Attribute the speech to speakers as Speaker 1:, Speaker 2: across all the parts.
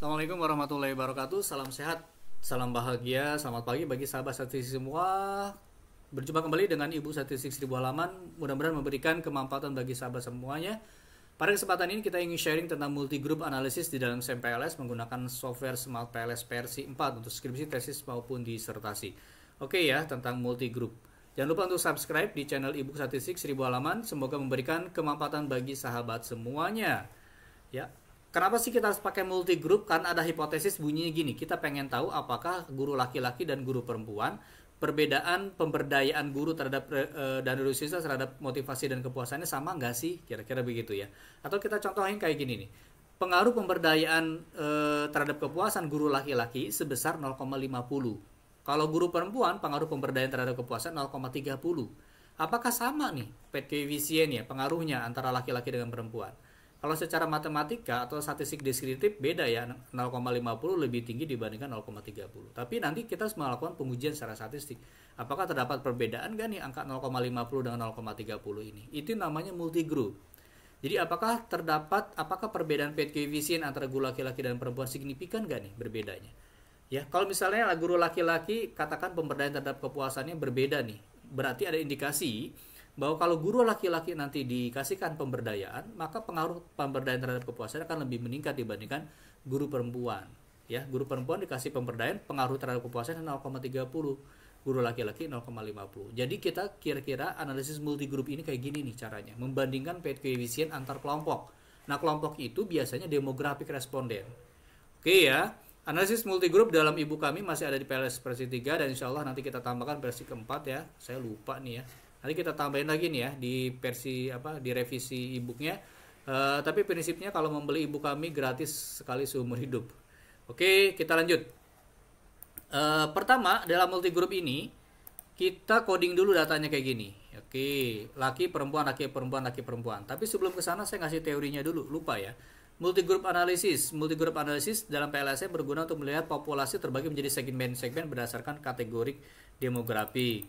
Speaker 1: Assalamualaikum warahmatullahi wabarakatuh. Salam sehat, salam bahagia, selamat pagi bagi sahabat statistik semua. Berjumpa kembali dengan Ibu Statistik Seribu Halaman. Mudah-mudahan memberikan kemanfaatan bagi sahabat semuanya. Pada kesempatan ini kita ingin sharing tentang multi group analisis di dalam SMPLS e menggunakan software Smart PLS versi 4 untuk skripsi, tesis maupun disertasi. Oke ya, tentang multi group. Jangan lupa untuk subscribe di channel Ibu Statistik Seribu Halaman. Semoga memberikan kemanfaatan bagi sahabat semuanya. Ya, Kenapa sih kita harus pakai multi group? Karena ada hipotesis bunyinya gini, kita pengen tahu apakah guru laki-laki dan guru perempuan perbedaan pemberdayaan guru terhadap e, dan siswa terhadap motivasi dan kepuasannya sama nggak sih? Kira-kira begitu ya. Atau kita contohin kayak gini nih. Pengaruh pemberdayaan e, terhadap kepuasan guru laki-laki sebesar 0,50. Kalau guru perempuan pengaruh pemberdayaan terhadap kepuasan 0,30. Apakah sama nih ya pengaruhnya antara laki-laki dengan perempuan? Kalau secara matematika atau statistik deskriptif beda ya 0,50 lebih tinggi dibandingkan 0,30. Tapi nanti kita harus melakukan pengujian secara statistik. Apakah terdapat perbedaan gak nih angka 0,50 dengan 0,30 ini? Itu namanya multi group. Jadi apakah terdapat apakah perbedaan pet coefficient antara guru laki-laki dan perempuan signifikan gak nih berbedanya? Ya, kalau misalnya guru laki-laki katakan pemberdayaan terhadap kepuasannya berbeda nih, berarti ada indikasi bahwa kalau guru laki-laki nanti dikasihkan pemberdayaan maka pengaruh pemberdayaan terhadap kepuasan akan lebih meningkat dibandingkan guru perempuan ya guru perempuan dikasih pemberdayaan pengaruh terhadap kepuasan 0,30 guru laki-laki 0,50 jadi kita kira-kira analisis multi group ini kayak gini nih caranya membandingkan coefficient antar kelompok nah kelompok itu biasanya demografik responden oke ya Analisis multigroup dalam ibu kami masih ada di PLS versi 3 dan insya Allah nanti kita tambahkan versi keempat ya. Saya lupa nih ya nanti kita tambahin lagi nih ya di versi apa di revisi e uh, tapi prinsipnya kalau membeli e kami gratis sekali seumur hidup oke kita lanjut uh, pertama dalam multi grup ini kita coding dulu datanya kayak gini oke laki perempuan laki perempuan laki perempuan tapi sebelum ke sana saya ngasih teorinya dulu lupa ya multi grup analisis. grup analisis dalam PLSA berguna untuk melihat populasi terbagi menjadi segmen-segmen berdasarkan kategori demografi.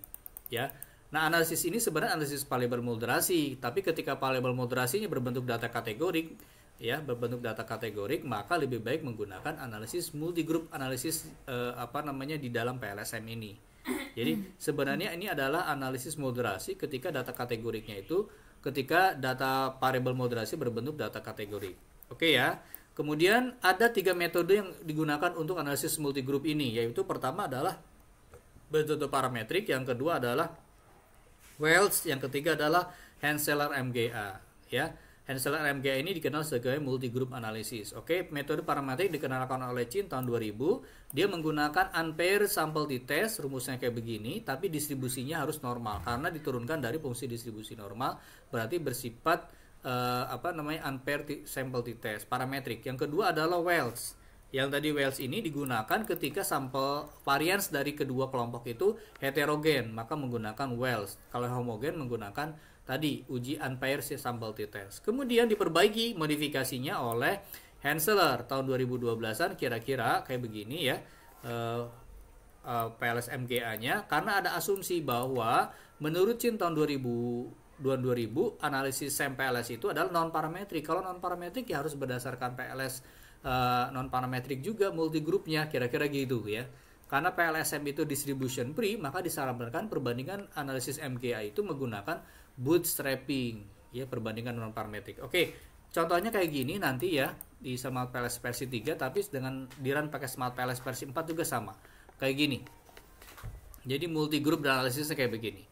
Speaker 1: Ya, Nah, analisis ini sebenarnya analisis palebel moderasi, tapi ketika palebel moderasinya berbentuk data kategorik, ya, berbentuk data kategorik, maka lebih baik menggunakan analisis multi group analisis eh, apa namanya di dalam PLSM ini. Jadi, sebenarnya ini adalah analisis moderasi ketika data kategoriknya itu ketika data variabel moderasi berbentuk data kategori. Oke ya. Kemudian ada tiga metode yang digunakan untuk analisis multigroup ini, yaitu pertama adalah metode parametrik, yang kedua adalah Wells, yang ketiga adalah Henseler MGA, ya. Henseler MGA ini dikenal sebagai multi group analysis. Oke, metode parametrik dikenalkan oleh Chin tahun 2000. Dia menggunakan unpaired sample di test, rumusnya kayak begini, tapi distribusinya harus normal karena diturunkan dari fungsi distribusi normal, berarti bersifat uh, apa namanya unpaired sample t test parametrik. Yang kedua adalah Wells. Yang tadi Wells ini digunakan ketika sampel varians dari kedua kelompok itu heterogen, maka menggunakan Wells. Kalau homogen menggunakan tadi uji unpaired ya, sample test. Kemudian diperbaiki modifikasinya oleh Hanseler tahun 2012-an kira-kira kayak begini ya. Uh, eh, uh, eh, PLS MGA-nya karena ada asumsi bahwa menurut Chin tahun 2000 2000 analisis sampel PLS itu adalah non parametrik. Kalau non parametrik ya harus berdasarkan PLS uh, eh, non parametric juga multi grupnya kira-kira gitu ya. Karena PLSM itu distribution free, maka disarankan perbandingan analisis MGI itu menggunakan bootstrapping ya perbandingan non parametric. Oke, contohnya kayak gini nanti ya di smart PLS versi 3 tapi dengan diran pakai smart PLS versi 4 juga sama. Kayak gini. Jadi multi group dan analisisnya kayak begini.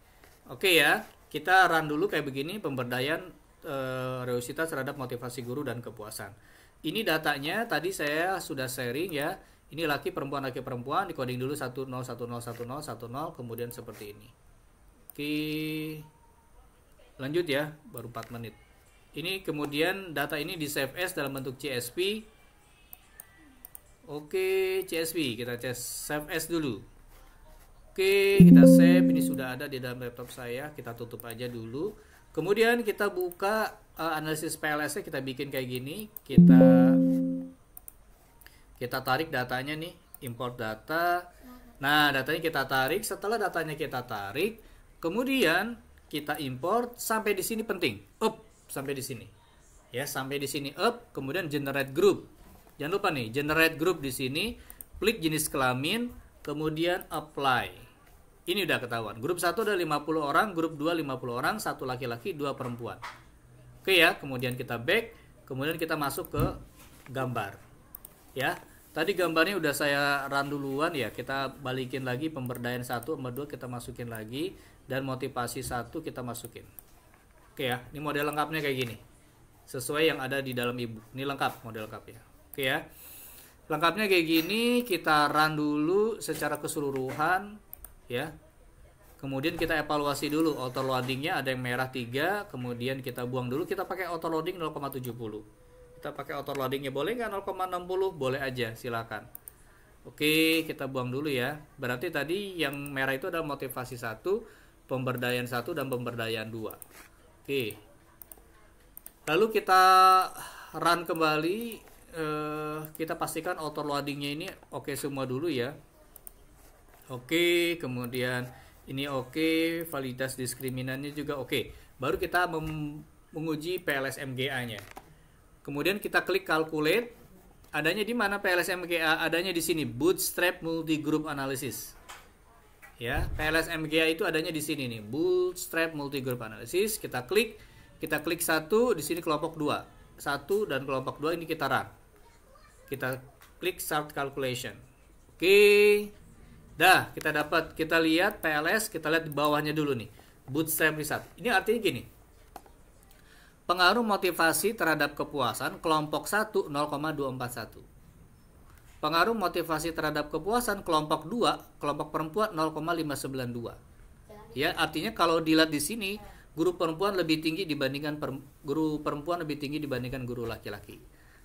Speaker 1: Oke ya, kita run dulu kayak begini pemberdayaan uh, reusitas terhadap motivasi guru dan kepuasan. Ini datanya tadi saya sudah sharing ya. Ini laki perempuan laki perempuan dikoding dulu 10101010 kemudian seperti ini. Oke. Lanjut ya, baru 4 menit. Ini kemudian data ini di save as dalam bentuk CSV. Oke, CSV kita cek save as dulu. Oke, kita save. Ini sudah ada di dalam laptop saya. Kita tutup aja dulu. Kemudian kita buka uh, analisis PLS-nya kita bikin kayak gini, kita kita tarik datanya nih, import data. Nah, datanya kita tarik, setelah datanya kita tarik, kemudian kita import sampai di sini penting. Up sampai di sini. Ya, sampai di sini up, kemudian generate group. Jangan lupa nih, generate group di sini, klik jenis kelamin, kemudian apply. Ini udah ketahuan. Grup 1 ada 50 orang, grup 2 50 orang, satu laki-laki, dua perempuan. Oke ya, kemudian kita back, kemudian kita masuk ke gambar. Ya. Tadi gambarnya udah saya run duluan ya, kita balikin lagi pemberdayaan 1 sama 2 kita masukin lagi dan motivasi 1 kita masukin. Oke ya, ini model lengkapnya kayak gini. Sesuai yang ada di dalam ibu. Ini lengkap model lengkapnya. Oke ya. Lengkapnya kayak gini, kita run dulu secara keseluruhan ya kemudian kita evaluasi dulu auto loadingnya ada yang merah 3 kemudian kita buang dulu kita pakai auto loading 0,70 kita pakai auto loadingnya boleh nggak 0,60 boleh aja silakan oke kita buang dulu ya berarti tadi yang merah itu adalah motivasi satu pemberdayaan satu dan pemberdayaan dua oke lalu kita run kembali eh, kita pastikan auto loadingnya ini oke semua dulu ya oke okay, kemudian ini oke okay, validitas diskriminannya juga oke okay. baru kita menguji PLSMGA-nya kemudian kita klik calculate adanya di mana PLSMGA adanya di sini bootstrap multi group analysis ya PLSMGA itu adanya di sini nih bootstrap multi group analysis kita klik kita klik satu di sini kelompok dua satu dan kelompok dua ini kita run kita klik start calculation oke okay. Dah, kita dapat. Kita lihat PLS, kita lihat di bawahnya dulu nih. Bootstrap Research. Ini artinya gini. Pengaruh motivasi terhadap kepuasan kelompok 1 0,241. Pengaruh motivasi terhadap kepuasan kelompok 2, kelompok perempuan 0,592. Ya, artinya kalau dilihat di sini, guru perempuan lebih tinggi dibandingkan per, guru perempuan lebih tinggi dibandingkan guru laki-laki.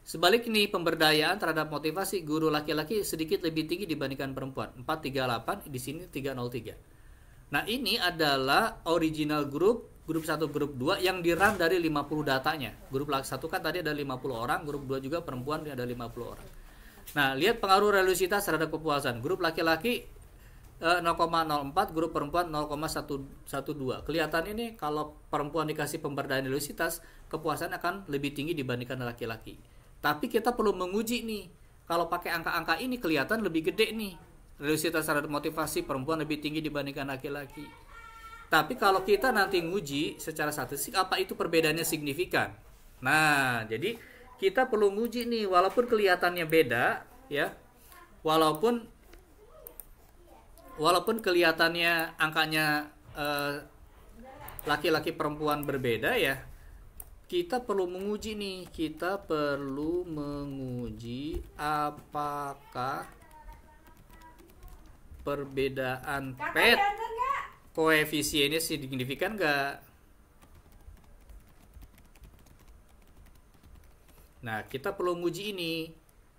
Speaker 1: Sebalik ini pemberdayaan terhadap motivasi guru laki-laki sedikit lebih tinggi dibandingkan perempuan. 438, di sini 303. Nah, ini adalah original grup grup 1, grup 2 yang dirang dari 50 datanya. Grup 1 kan tadi ada 50 orang, grup 2 juga perempuan ada 50 orang. Nah, lihat pengaruh religiositas terhadap kepuasan. Grup laki-laki 0,04 eh, grup perempuan 0,112 kelihatan ini kalau perempuan dikasih pemberdayaan realisitas kepuasan akan lebih tinggi dibandingkan laki-laki tapi kita perlu menguji nih. Kalau pakai angka-angka ini kelihatan lebih gede nih. Religiositas terhadap motivasi perempuan lebih tinggi dibandingkan laki-laki. Tapi kalau kita nanti nguji secara statistik apa itu perbedaannya signifikan. Nah, jadi kita perlu nguji nih walaupun kelihatannya beda ya. Walaupun walaupun kelihatannya angkanya eh, laki-laki eh, laki -laki perempuan berbeda ya, kita perlu menguji nih kita perlu menguji apakah perbedaan pet koefisiennya signifikan nggak nah kita perlu menguji ini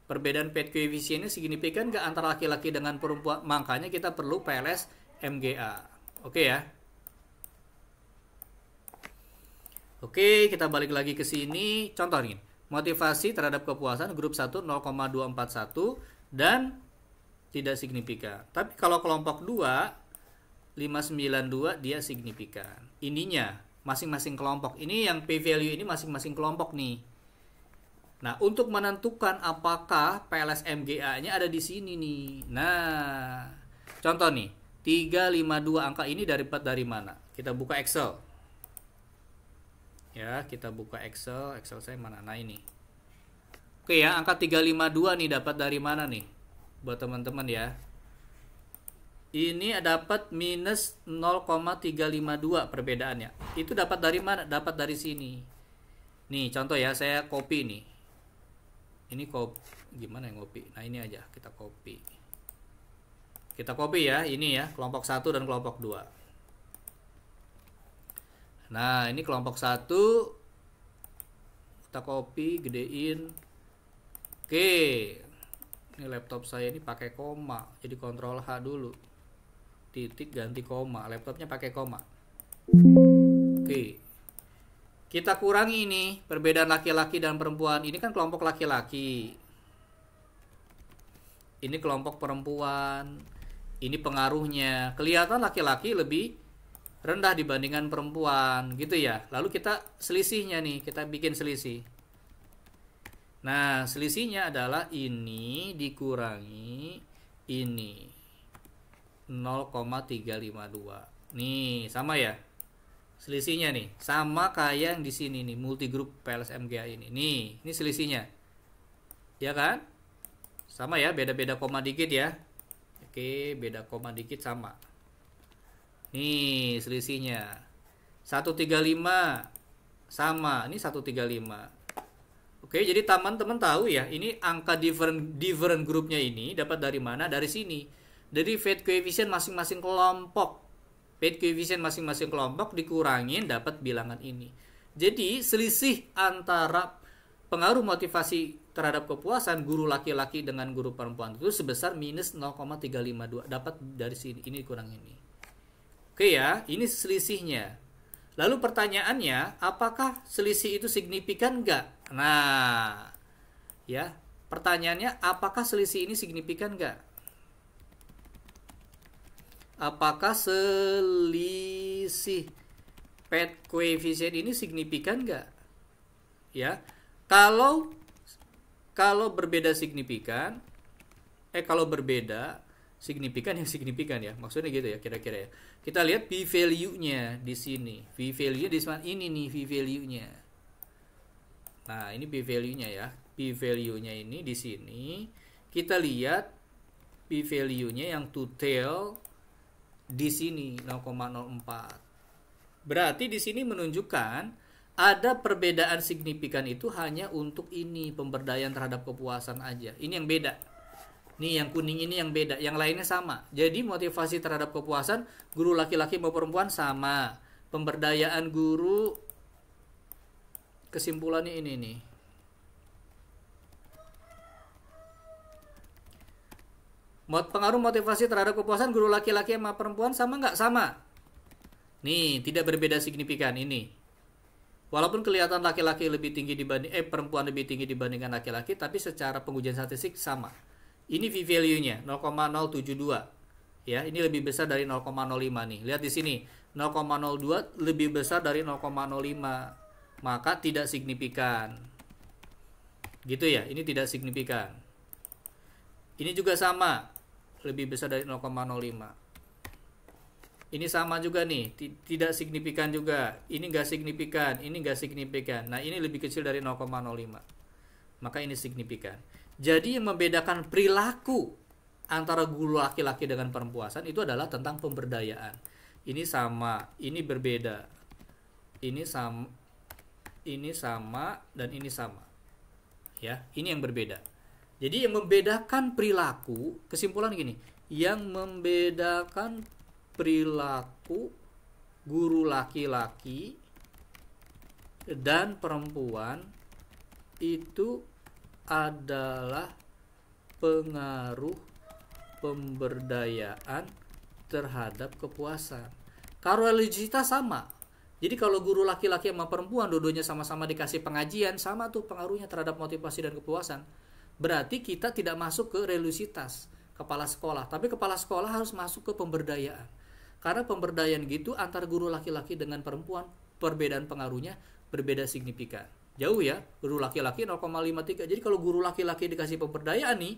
Speaker 1: perbedaan pet koefisiennya signifikan nggak antara laki-laki dengan perempuan makanya kita perlu PLS MGA oke okay ya Oke, kita balik lagi ke sini. Contoh ini, motivasi terhadap kepuasan grup 1 0,241 dan tidak signifikan. Tapi kalau kelompok 2 592 dia signifikan. Ininya masing-masing kelompok. Ini yang P value ini masing-masing kelompok nih. Nah, untuk menentukan apakah PLS MGA-nya ada di sini nih. Nah, contoh nih, 352 angka ini dapat dari mana? Kita buka Excel ya kita buka Excel Excel saya mana nah ini oke ya angka 352 nih dapat dari mana nih buat teman-teman ya ini dapat minus 0,352 perbedaannya itu dapat dari mana dapat dari sini nih contoh ya saya copy nih ini copy gimana yang copy nah ini aja kita copy kita copy ya ini ya kelompok satu dan kelompok 2 Nah, ini kelompok satu kita copy, gedein. Oke. Ini laptop saya ini pakai koma, jadi kontrol H dulu. Titik ganti koma, laptopnya pakai koma. Oke. Kita kurangi ini perbedaan laki-laki dan perempuan. Ini kan kelompok laki-laki. Ini kelompok perempuan. Ini pengaruhnya. Kelihatan laki-laki lebih rendah dibandingkan perempuan gitu ya lalu kita selisihnya nih kita bikin selisih nah selisihnya adalah ini dikurangi ini 0,352 nih sama ya selisihnya nih sama kayak yang di sini nih multi group PLSMGA ini nih ini selisihnya ya kan sama ya beda-beda koma dikit ya oke beda koma dikit sama Nih selisihnya. 135 sama. Ini 135. Oke, jadi teman-teman tahu ya, ini angka different different grupnya ini dapat dari mana? Dari sini. Dari fade coefficient masing-masing kelompok. Fade coefficient masing-masing kelompok dikurangin dapat bilangan ini. Jadi selisih antara pengaruh motivasi terhadap kepuasan guru laki-laki dengan guru perempuan itu sebesar minus 0,352 dapat dari sini ini kurang ini. Oke ya, ini selisihnya. Lalu pertanyaannya, apakah selisih itu signifikan enggak? Nah, ya, pertanyaannya apakah selisih ini signifikan enggak? Apakah selisih pet koefisien ini signifikan enggak? Ya. Kalau kalau berbeda signifikan eh kalau berbeda signifikan yang signifikan ya maksudnya gitu ya kira-kira ya kita lihat p value nya di sini p value nya di sana ini nih p value nya nah ini p value nya ya p value nya ini di sini kita lihat p value nya yang to tail di sini 0,04 berarti di sini menunjukkan ada perbedaan signifikan itu hanya untuk ini pemberdayaan terhadap kepuasan aja ini yang beda Nih yang kuning ini yang beda, yang lainnya sama. Jadi motivasi terhadap kepuasan guru laki-laki maupun perempuan sama. Pemberdayaan guru kesimpulannya ini nih. Mot pengaruh motivasi terhadap kepuasan guru laki-laki sama perempuan sama nggak sama? Nih, tidak berbeda signifikan ini. Walaupun kelihatan laki-laki lebih tinggi dibanding eh perempuan lebih tinggi dibandingkan laki-laki, tapi secara pengujian statistik sama. Ini V value-nya 0,072. Ya, ini lebih besar dari 0,05 nih. Lihat di sini, 0,02 lebih besar dari 0,05. Maka tidak signifikan. Gitu ya, ini tidak signifikan. Ini juga sama, lebih besar dari 0,05. Ini sama juga nih, tidak signifikan juga. Ini nggak signifikan, ini nggak signifikan. Nah, ini lebih kecil dari 0,05. Maka ini signifikan. Jadi yang membedakan perilaku antara guru laki-laki dengan perempuan itu adalah tentang pemberdayaan. Ini sama, ini berbeda. Ini sama ini sama dan ini sama. Ya, ini yang berbeda. Jadi yang membedakan perilaku, kesimpulan gini, yang membedakan perilaku guru laki-laki dan perempuan itu adalah pengaruh pemberdayaan terhadap kepuasan. Kalau religiusitas sama. Jadi kalau guru laki-laki sama perempuan dua-duanya sama-sama dikasih pengajian, sama tuh pengaruhnya terhadap motivasi dan kepuasan. Berarti kita tidak masuk ke religiusitas kepala sekolah, tapi kepala sekolah harus masuk ke pemberdayaan. Karena pemberdayaan gitu antar guru laki-laki dengan perempuan perbedaan pengaruhnya berbeda signifikan. Jauh ya, guru laki-laki 0,53. Jadi kalau guru laki-laki dikasih pemberdayaan nih,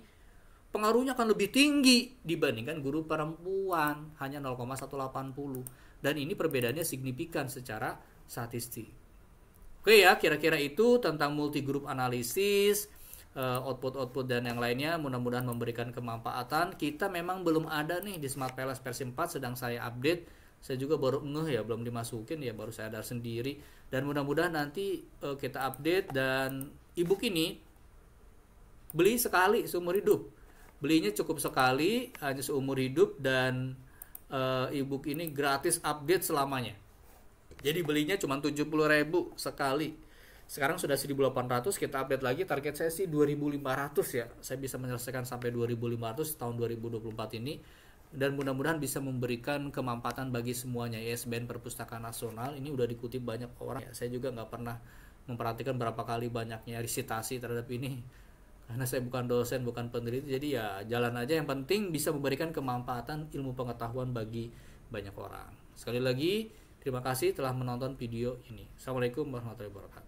Speaker 1: pengaruhnya akan lebih tinggi dibandingkan guru perempuan hanya 0,180 dan ini perbedaannya signifikan secara statistik. Oke ya, kira-kira itu tentang multi group analisis, eh, output-output dan yang lainnya mudah-mudahan memberikan kemanfaatan. Kita memang belum ada nih di Smart Palace versi 4 sedang saya update saya juga baru ngeh ya belum dimasukin ya baru saya sadar sendiri dan mudah-mudahan nanti uh, kita update dan ebook ini beli sekali seumur hidup belinya cukup sekali hanya seumur hidup dan uh, ebook ini gratis update selamanya jadi belinya cuma 70.000 sekali sekarang sudah 1800 kita update lagi target saya sih 2500 ya saya bisa menyelesaikan sampai 2500 tahun 2024 ini dan mudah-mudahan bisa memberikan kemampatan bagi semuanya ISBN Perpustakaan Nasional ini udah dikutip banyak orang ya, saya juga nggak pernah memperhatikan berapa kali banyaknya risitasi terhadap ini karena saya bukan dosen bukan peneliti jadi ya jalan aja yang penting bisa memberikan kemampatan ilmu pengetahuan bagi banyak orang sekali lagi terima kasih telah menonton video ini assalamualaikum warahmatullahi wabarakatuh